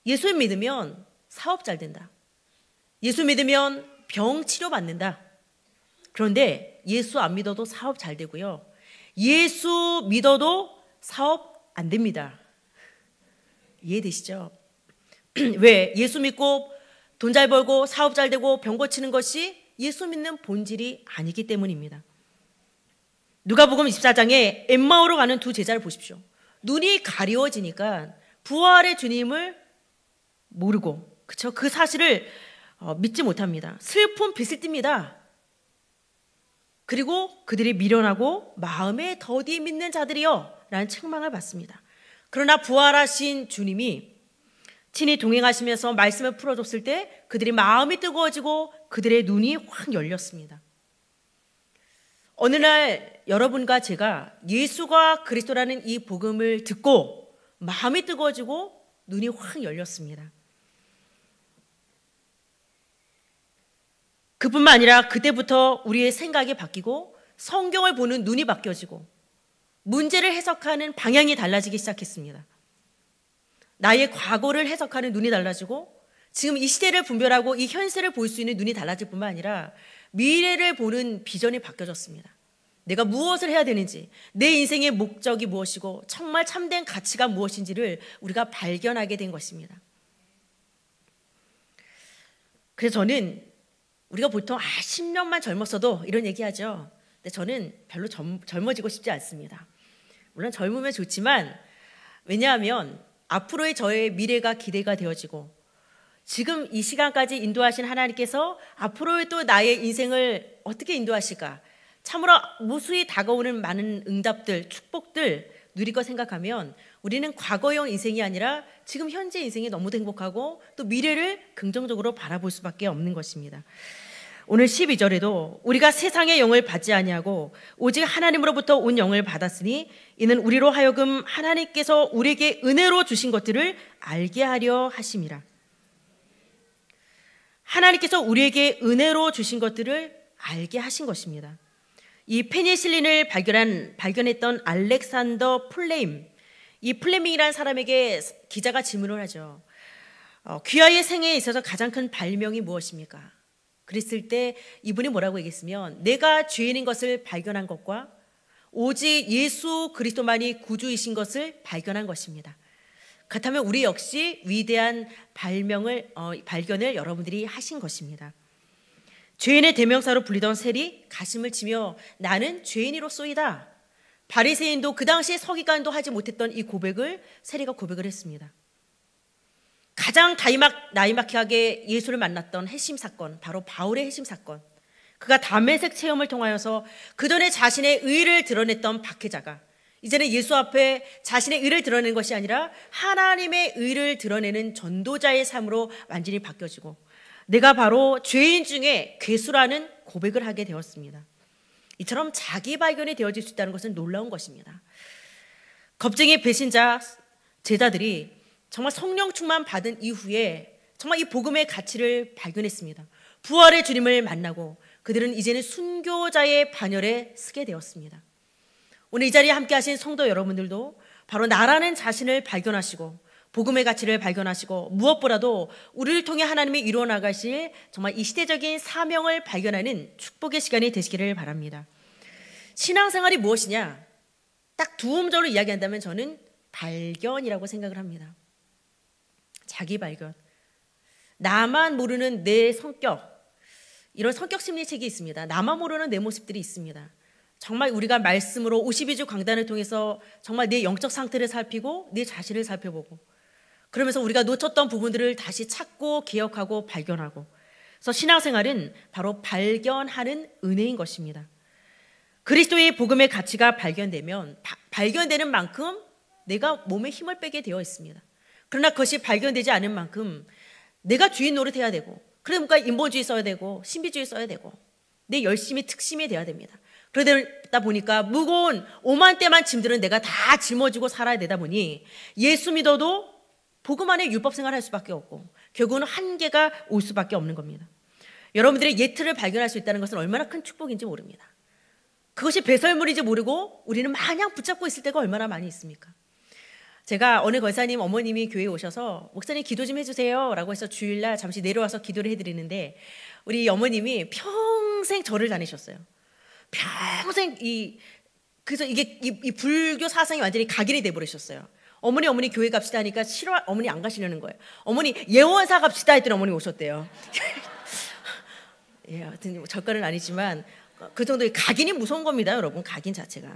예수 믿으면 사업 잘 된다. 예수 믿으면 병 치료 받는다. 그런데 예수 안 믿어도 사업 잘 되고요. 예수 믿어도 사업 안 됩니다. 이해되시죠? [CLEARS THROAT] 왜 예수 믿고 돈 잘 벌고 사업 잘 되고 병 고치는 것이 예수 믿는 본질이 아니기 때문입니다. 누가복음 24장에 엠마오로 가는 두 제자를 보십시오. 눈이 가려워지니까 부활의 주님을 모르고 그쵸 그 사실을 어, 믿지 못합니다. 슬픔비슷 띱니다. 그리고 그들이 미련하고 마음에 더디 믿는 자들이여 라는 책망을 받습니다. 그러나 부활하신 주님이 친히 동행하시면서 말씀을 풀어줬을 때 그들이 마음이 뜨거워지고 그들의 눈이 확 열렸습니다. 어느 날 여러분과 제가 예수가 그리스도라는 이 복음을 듣고 마음이 뜨거워지고 눈이 확 열렸습니다. 그뿐만 아니라 그때부터 우리의 생각이 바뀌고 성경을 보는 눈이 바뀌어지고 문제를 해석하는 방향이 달라지기 시작했습니다. 나의 과거를 해석하는 눈이 달라지고 지금 이 시대를 분별하고 이현세를볼 수 있는 눈이 달라질 뿐만 아니라 미래를 보는 비전이 바뀌어졌습니다. 내가 무엇을 해야 되는지, 내 인생의 목적이 무엇이고 정말 참된 가치가 무엇인지를 우리가 발견하게 된 것입니다. 그래서 저는 우리가 보통 아, 10년만 젊었어도 이런 얘기하죠. 근데 저는 별로 젊, 젊어지고 싶지 않습니다. 물론 젊으면 좋지만 왜냐하면 앞으로의 저의 미래가 기대가 되어지고 지금 이 시간까지 인도하신 하나님께서 앞으로의 또 나의 인생을 어떻게 인도하실까? 참으로 무수히 다가오는 많은 응답들, 축복들 누리고 생각하면 우리는 과거형 인생이 아니라 지금 현재 인생이 너무 행복하고 또 미래를 긍정적으로 바라볼 수밖에 없는 것입니다. 오늘 12절에도 우리가 세상의 영을 받지 아니하고 오직 하나님으로부터 온 영을 받았으니 이는 우리로 하여금 하나님께서 우리에게 은혜로 주신 것들을 알게 하려 하심이라. 하나님께서 우리에게 은혜로 주신 것들을 알게 하신 것입니다. 이 페니실린을 발견한 발견했던 알렉산더 플레임 이 플레밍이라는 사람에게 기자가 질문을 하죠. 어, 귀하의 생애에 있어서 가장 큰 발명이 무엇입니까? 그랬을 때 이분이 뭐라고 얘기했으면 내가 죄인인 것을 발견한 것과 오직 예수 그리스도만이 구주이신 것을 발견한 것입니다. 그렇다면 우리 역시 위대한 발명을 어, 발견을 여러분들이 하신 것입니다. 죄인의 대명사로 불리던 셀이 가슴을 치며 나는 죄인으로쏘이다 바리새인도 그 당시에 서기관도 하지 못했던 이 고백을 세리가 고백을 했습니다. 가장 다이막, 나이막하게 예수를 만났던 핵심 사건, 바로 바울의 핵심 사건. 그가 담의색 체험을 통하여서 그전에 자신의 의를 드러냈던 박해자가 이제는 예수 앞에 자신의 의를 드러낸 것이 아니라 하나님의 의를 드러내는 전도자의 삶으로 완전히 바뀌어지고 내가 바로 죄인 중에 괴수라는 고백을 하게 되었습니다. 이처럼 자기 발견이 되어질 수 있다는 것은 놀라운 것입니다. 겁쟁이 배신자 제자들이 정말 성령 충만 받은 이후에 정말 이 복음의 가치를 발견했습니다. 부활의 주님을 만나고 그들은 이제는 순교자의 반열에 서게 되었습니다. 오늘 이 자리에 함께 하신 성도 여러분들도 바로 나라는 자신을 발견하시고 복음의 가치를 발견하시고 무엇보다도 우리를 통해 하나님이 이루어 나가실 정말 이 시대적인 사명을 발견하는 축복의 시간이 되시기를 바랍니다. 신앙생활이 무엇이냐? 딱 두 음절로 이야기한다면 저는 발견이라고 생각을 합니다. 자기 발견. 나만 모르는 내 성격. 이런 성격 심리 책이 있습니다. 나만 모르는 내 모습들이 있습니다. 정말 우리가 말씀으로 52주 강단을 통해서 정말 내 영적 상태를 살피고 내 자신을 살펴보고 그러면서 우리가 놓쳤던 부분들을 다시 찾고 기억하고 발견하고 그래서 신앙생활은 바로 발견하는 은혜인 것입니다. 그리스도의 복음의 가치가 발견되면 바, 발견되는 만큼 내가 몸에 힘을 빼게 되어 있습니다. 그러나 그것이 발견되지 않은 만큼 내가 주인 노릇해야 되고 그러니까 인본주의 써야 되고 신비주의 써야 되고 내 열심히 특심이 되어야 됩니다. 그러다 보니까 무거운 오만 때만 짐들은 내가 다 짊어지고 살아야 되다 보니 예수 믿어도 복음 안에 율법 생활할 수밖에 없고 결국은 한계가 올 수밖에 없는 겁니다. 여러분들의 예트를 발견할 수 있다는 것은 얼마나 큰 축복인지 모릅니다. 그것이 배설물인지 모르고 우리는 마냥 붙잡고 있을 때가 얼마나 많이 있습니까? 제가 어느 권사님 어머님이 교회에 오셔서 목사님 기도 좀 해주세요 라고 해서 주일날 잠시 내려와서 기도를 해드리는데 우리 어머님이 평생 절을 다니셨어요. 평생 이 그래서 이게 이, 이 불교 사상이 완전히 각인이 돼버리셨어요. 어머니 어머니 교회 갑시다 하니까 싫어 어머니 안 가시려는 거예요. 어머니 예원사 갑시다 했더니 어머니 오셨대요. [LAUGHS] 예, 하여튼 뭐 젓가은 아니지만 그 정도의 각인이 무서운 겁니다, 여러분. 각인 자체가.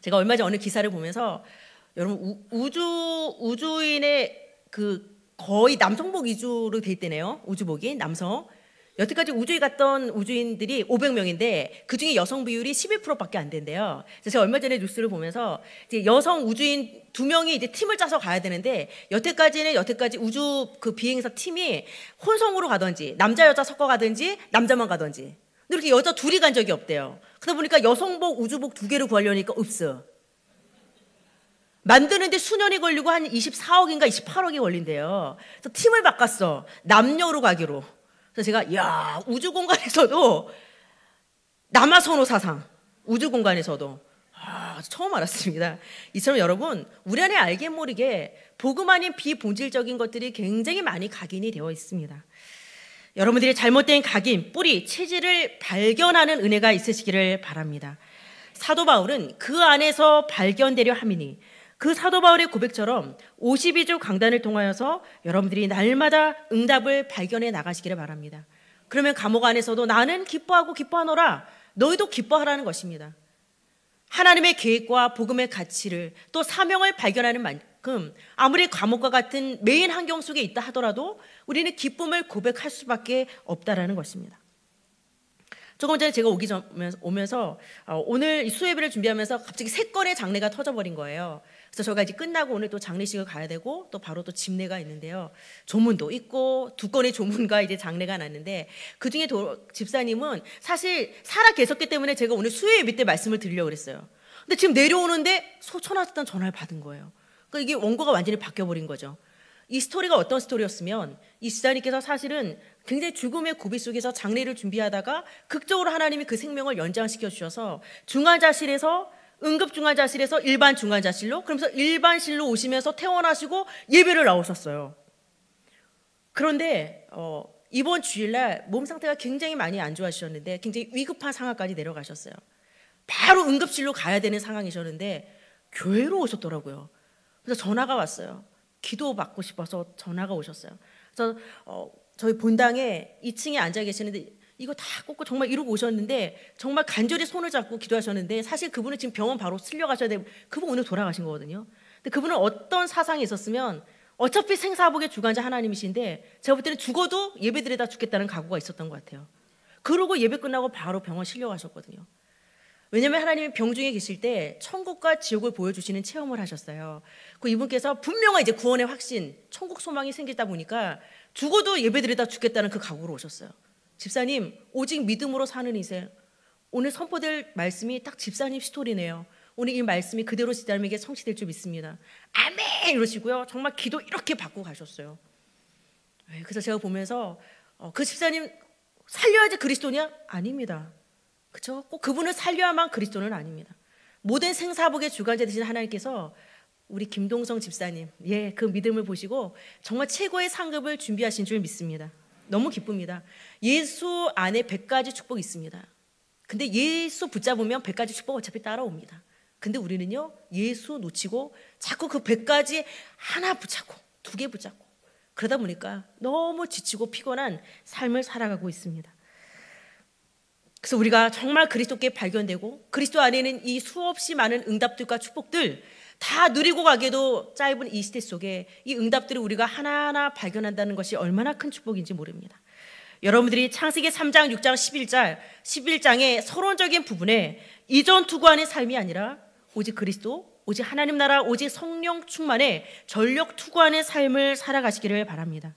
제가 얼마 전 어느 기사를 보면서 여러분 우, 주 우주인의 그 거의 남성복 위주로 돼 있대네요. 우주복이 남성. 여태까지 우주에 갔던 우주인들이 500명인데 그중에 여성 비율이 11%밖에 안 된대요. 그래서 제가 얼마 전에 뉴스를 보면서 이제 여성 우주인 두 명이 이제 팀을 짜서 가야 되는데 여태까지는 여태까지 우주 그 비행사 팀이 혼성으로 가든지 남자 여자 섞어 가든지 남자만 가든지 근데 이렇게 여자 둘이 간 적이 없대요. 그러다 보니까 여성복 우주복 두 개를 구하려니까 없어. 만드는데 수년이 걸리고 한 24억인가 28억이 걸린대요. 그래서 팀을 바꿨어. 남녀로 가기로. 그래서 제가 야 우주 공간에서도 남아선호 사상 우주 공간에서도 아, 처음 알았습니다. 이처럼 여러분 우리 안에 알게 모르게 보음 아닌 비본질적인 것들이 굉장히 많이 각인이 되어 있습니다. 여러분들이 잘못된 각인, 뿌리, 체질을 발견하는 은혜가 있으시기를 바랍니다. 사도 바울은 그 안에서 발견되려 함이니 그 사도 바울의 고백처럼 52주 강단을 통하여서 여러분들이 날마다 응답을 발견해 나가시기를 바랍니다. 그러면 감옥 안에서도 나는 기뻐하고 기뻐하노라. 너희도 기뻐하라는 것입니다. 하나님의 계획과 복음의 가치를 또 사명을 발견하는 만큼 아무리 감옥과 같은 메인 환경 속에 있다 하더라도 우리는 기쁨을 고백할 수밖에 없다라는 것입니다. 조금 전에 제가 오기 전 오면서 어, 오늘 수예배를 준비하면서 갑자기 세 건의 장례가 터져버린 거예요. 그래서 저희가 이제 끝나고 오늘 또 장례식을 가야 되고 또 바로 또 집례가 있는데요. 조문도 있고 두 건의 조문과 이제 장례가 났는데 그 중에 집사님은 사실 살아 계셨기 때문에 제가 오늘 수요일 밑에 말씀을 드리려고 그랬어요. 근데 지금 내려오는데 소천하셨다 전화를 받은 거예요. 그러니까 이게 원고가 완전히 바뀌어버린 거죠. 이 스토리가 어떤 스토리였으면 이 집사님께서 사실은 굉장히 죽음의 고비 속에서 장례를 준비하다가 극적으로 하나님이 그 생명을 연장시켜 주셔서 중환자실에서 응급 중환자실에서 일반 중환자실로 그러면서 일반실로 오시면서 퇴원하시고 예배를 나오셨어요. 그런데 어, 이번 주일날 몸 상태가 굉장히 많이 안 좋아지셨는데 굉장히 위급한 상황까지 내려가셨어요. 바로 응급실로 가야 되는 상황이셨는데 교회로 오셨더라고요. 그래서 전화가 왔어요. 기도 받고 싶어서 전화가 오셨어요. 그래서 어, 저희 본당에 2층에 앉아 계시는데 이거 다 꽂고 정말 이러고 오셨는데 정말 간절히 손을 잡고 기도하셨는데 사실 그분은 지금 병원 바로 실려가셔야 되고 그분 오늘 돌아가신 거거든요. 근데 그분은 어떤 사상이 있었으면 어차피 생사복의 주관자 하나님이신데 제가 볼 때는 죽어도 예배드리다 죽겠다는 각오가 있었던 것 같아요. 그러고 예배 끝나고 바로 병원 실려가셨거든요. 왜냐하면 하나님이 병중에 계실 때 천국과 지옥을 보여주시는 체험을 하셨어요. 그 이분께서 분명한 이제 구원의 확신, 천국 소망이 생기다 보니까 죽어도 예배드리다 죽겠다는 그 각오로 오셨어요. 집사님 오직 믿음으로 사는 이세 오늘 선포될 말씀이 딱 집사님 스토리네요. 오늘 이 말씀이 그대로 집사님에게 성취될 줄 믿습니다. 아멘 이러시고요. 정말 기도 이렇게 받고 가셨어요. 예, 그래서 제가 보면서 어, 그 집사님 살려야지 그리스도냐? 아닙니다. 그렇죠? 꼭 그분을 살려야만 그리스도는 아닙니다. 모든 생사복의 주관자 되신 하나님께서 우리 김동성 집사님, 예, 그 믿음을 보시고 정말 최고의 상급을 준비하신 줄 믿습니다. 너무 기쁩니다. 예수 안에 100가지 축복이 있습니다. 근데 예수 붙잡으면 100가지 축복 어차피 따라옵니다. 근데 우리는요, 예수 놓치고 자꾸 그 100가지 하나 붙잡고 두 개 붙잡고 그러다 보니까 너무 지치고 피곤한 삶을 살아가고 있습니다. 그래서 우리가 정말 그리스도께 발견되고 그리스도 안에는 이 수없이 많은 응답들과 축복들 다 누리고 가게도 짧은 이 시대 속에 이 응답들을 우리가 하나하나 발견한다는 것이 얼마나 큰 축복인지 모릅니다. 여러분들이 창세기 3장, 6장, 11절, 11장의 서론적인 부분에 이전 투구하는 삶이 아니라 오직 그리스도, 오직 하나님 나라, 오직 성령 충만의 전력 투구하는 삶을 살아가시기를 바랍니다.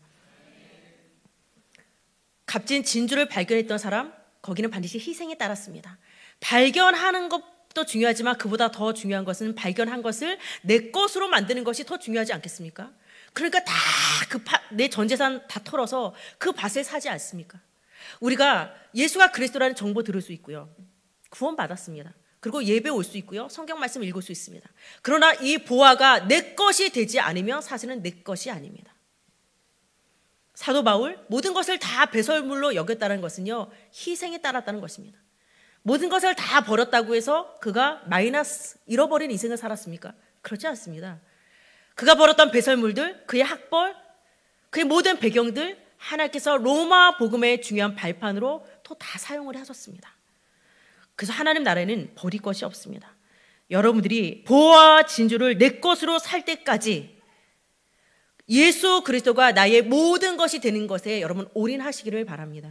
값진 진주를 발견했던 사람, 거기는 반드시 희생이 따랐습니다. 발견하는 것도 중요하지만 그보다 더 중요한 것은 발견한 것을 내 것으로 만드는 것이 더 중요하지 않겠습니까? 그러니까 다 그 내 전재산 다 털어서 그 밭에 사지 않습니까? 우리가 예수가 그리스도라는 정보 들을 수 있고요. 구원 받았습니다. 그리고 예배 올 수 있고요. 성경 말씀 읽을 수 있습니다. 그러나 이 보화가 내 것이 되지 않으면 사실은 내 것이 아닙니다. 사도 바울 모든 것을 다 배설물로 여겼다는 것은요 희생에 따랐다는 것입니다. 모든 것을 다 버렸다고 해서 그가 마이너스 잃어버린 인생을 살았습니까? 그렇지 않습니다. 그가 버렸던 배설물들, 그의 학벌, 그의 모든 배경들 하나님께서 로마 복음의 중요한 발판으로 또 다 사용을 하셨습니다. 그래서 하나님 나라에는 버릴 것이 없습니다. 여러분들이 보와 진주를 내 것으로 살 때까지 예수 그리스도가 나의 모든 것이 되는 것에 여러분 올인하시기를 바랍니다.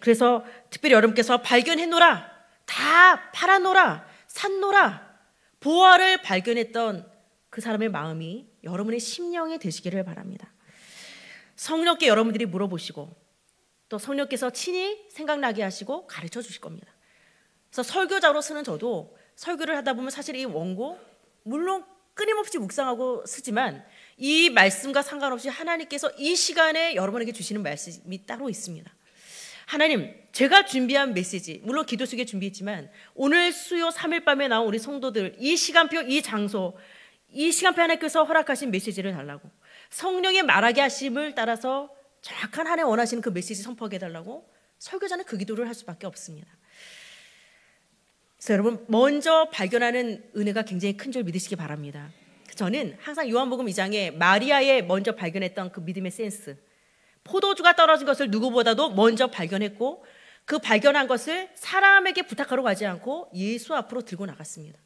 그래서 특별히 여러분께서 발견해놓라, 다 팔아놓라, 산놓라, 보화를 발견했던 그 사람의 마음이 여러분의 심령이 되시기를 바랍니다. 성령께 여러분들이 물어보시고 또 성령께서 친히 생각나게 하시고 가르쳐 주실 겁니다. 그래서 설교자로서는 저도 설교를 하다 보면 사실 이 원고 물론 끊임없이 묵상하고 쓰지만 이 말씀과 상관없이 하나님께서 이 시간에 여러분에게 주시는 말씀이 따로 있습니다. 하나님, 제가 준비한 메시지, 물론 기도 속에 준비했지만 오늘 수요 3일 밤에 나온 우리 성도들 이 시간표, 이 장소, 이 시간표 하나님께서 허락하신 메시지를 달라고 성령의 말하게 하심을 따라서 정확한 하나님 원하시는 그 메시지 선포하게 달라고 설교자는 그 기도를 할 수밖에 없습니다. 그래서 여러분 먼저 발견하는 은혜가 굉장히 큰 줄 믿으시기 바랍니다. 저는 항상 요한복음 2장에 마리아의 먼저 발견했던 그 믿음의 센스, 포도주가 떨어진 것을 누구보다도 먼저 발견했고 그 발견한 것을 사람에게 부탁하러 가지 않고 예수 앞으로 들고 나갔습니다.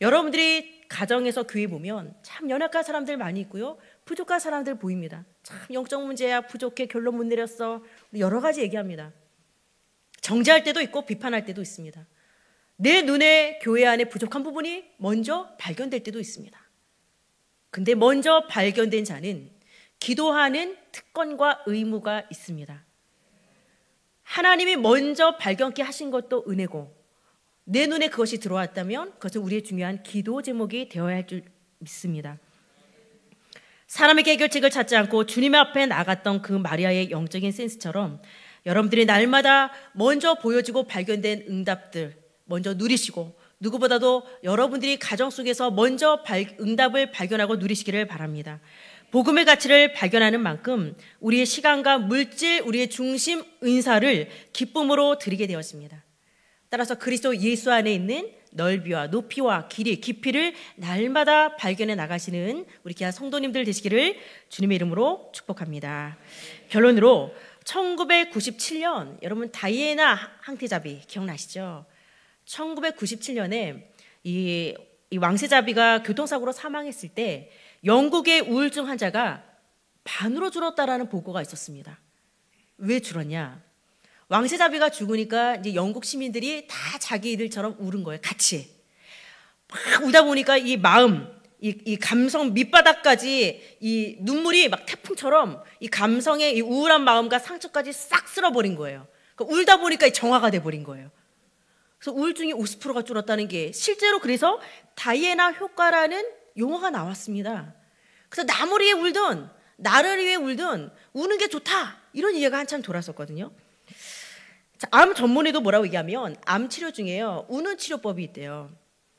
여러분들이 가정에서 교회 보면 참 연약한 사람들 많이 있고요. 부족한 사람들 보입니다. 참 영적 문제야 부족해 결론 못 내렸어. 여러 가지 얘기합니다. 정죄할 때도 있고 비판할 때도 있습니다. 내 눈에 교회 안에 부족한 부분이 먼저 발견될 때도 있습니다. 근데 먼저 발견된 자는 기도하는 특권과 의무가 있습니다. 하나님이 먼저 발견케 하신 것도 은혜고 내 눈에 그것이 들어왔다면 그것은 우리의 중요한 기도 제목이 되어야 할 줄 믿습니다. 사람의 해결책을 찾지 않고 주님 앞에 나갔던 그 마리아의 영적인 센스처럼 여러분들이 날마다 먼저 보여지고 발견된 응답들 먼저 누리시고 누구보다도 여러분들이 가정 속에서 먼저 응답을 발견하고 누리시기를 바랍니다. 복음의 가치를 발견하는 만큼 우리의 시간과 물질, 우리의 중심, 은사를 기쁨으로 드리게 되었습니다. 따라서 그리스도 예수 안에 있는 넓이와 높이와 길이, 깊이를 날마다 발견해 나가시는 우리 귀한 성도님들 되시기를 주님의 이름으로 축복합니다. 결론으로 1997년 여러분 다이애나 항태잡이 기억나시죠? 1997년에 이, 이 왕세자비가 교통사고로 사망했을 때 영국의 우울증 환자가 반으로 줄었다라는 보고가 있었습니다. 왜 줄었냐? 왕세자비가 죽으니까 이제 영국 시민들이 다 자기들처럼 우는 거예요. 같이. 막 울다 보니까 이 마음, 이, 이 감성 밑바닥까지 이 눈물이 막 태풍처럼 이 감성의 이 우울한 마음과 상처까지 싹 쓸어버린 거예요. 그러니까 울다 보니까 정화가 돼버린 거예요. 그래서 우울증이 50%가 줄었다는 게 실제로 그래서 다이애나 효과라는 용어가 나왔습니다. 그래서 남을 위해 울든 나를 위해 울든 우는 게 좋다 이런 이해가 한참 돌았었거든요. 자, 암 전문의도 뭐라고 얘기하면 암 치료 중에요 우는 치료법이 있대요.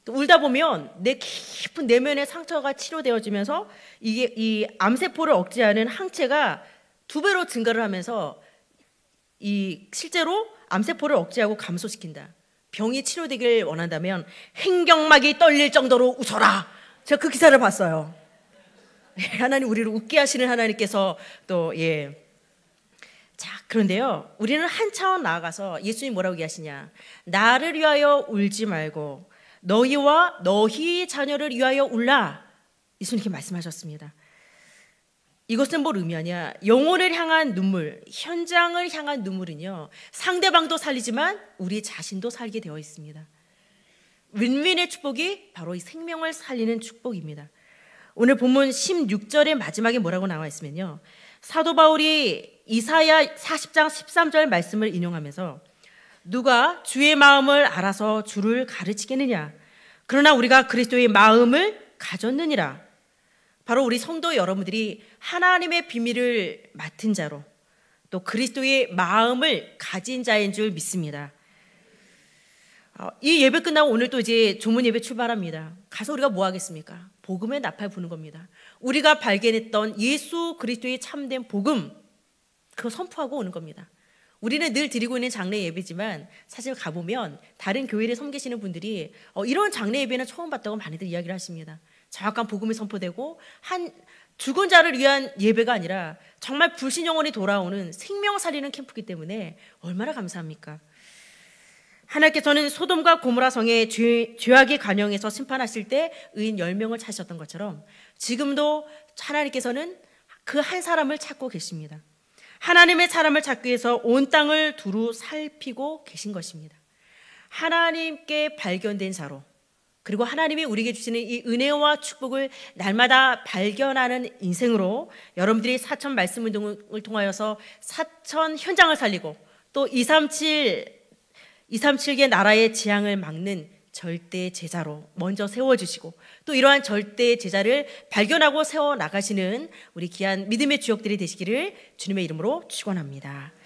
울다 보면 내 깊은 내면의 상처가 치료되어지면서 이게 이 암세포를 억제하는 항체가 두 배로 증가를 하면서 이 실제로 암세포를 억제하고 감소시킨다. 병이 치료되길 원한다면 행경막이 떨릴 정도로 웃어라. 제가 그 기사를 봤어요. [LAUGHS] 하나님 우리를 웃게 하시는 하나님께서 또 예. 자, 그런데요. 우리는 한 차원 나아가서 예수님 뭐라고 얘기하시냐? 나를 위하여 울지 말고 너희와 너희 자녀를 위하여 울라. 예수님께 말씀하셨습니다. 이것은 뭘 의미하냐? 영혼을 향한 눈물, 현장을 향한 눈물은요. 상대방도 살리지만 우리 자신도 살게 되어 있습니다. 윈윈의 축복이 바로 이 생명을 살리는 축복입니다. 오늘 본문 16절의 마지막에 뭐라고 나와 있으면요. 사도 바울이 이사야 40장 13절 말씀을 인용하면서 누가 주의 마음을 알아서 주를 가르치겠느냐? 그러나 우리가 그리스도의 마음을 가졌느니라. 바로 우리 성도 여러분들이 하나님의 비밀을 맡은 자로 또 그리스도의 마음을 가진 자인 줄 믿습니다. 어, 이 예배 끝나고 오늘 또 이제 조문 예배 출발합니다. 가서 우리가 뭐 하겠습니까? 복음의 나팔 부는 겁니다. 우리가 발견했던 예수 그리스도의 참된 복음 그 선포하고 오는 겁니다. 우리는 늘 드리고 있는 장례 예배지만 사실 가보면 다른 교회를 섬기시는 분들이 어, 이런 장례 예배는 처음 봤다고 많이들 이야기를 하십니다. 정확한 복음이 선포되고 한 죽은 자를 위한 예배가 아니라 정말 불신 영혼이 돌아오는 생명 살리는 캠프기 때문에 얼마나 감사합니까? 하나님께서는 소돔과 고모라 성의 죄, 악의 관영에서 심판하실 때 의인 10명을 찾으셨던 것처럼 지금도 하나님께서는 그 한 사람을 찾고 계십니다. 하나님의 사람을 찾기 위해서 온 땅을 두루 살피고 계신 것입니다. 하나님께 발견된 자로 그리고 하나님이 우리에게 주시는 이 은혜와 축복을 날마다 발견하는 인생으로 여러분들이 사천 말씀 운동을 통하여서 사천 현장을 살리고 또 237, 237개 나라의 지향을 막는 절대 제자로 먼저 세워주시고 또 이러한 절대 제자를 발견하고 세워 나가시는 우리 귀한 믿음의 주역들이 되시기를 주님의 이름으로 축원합니다.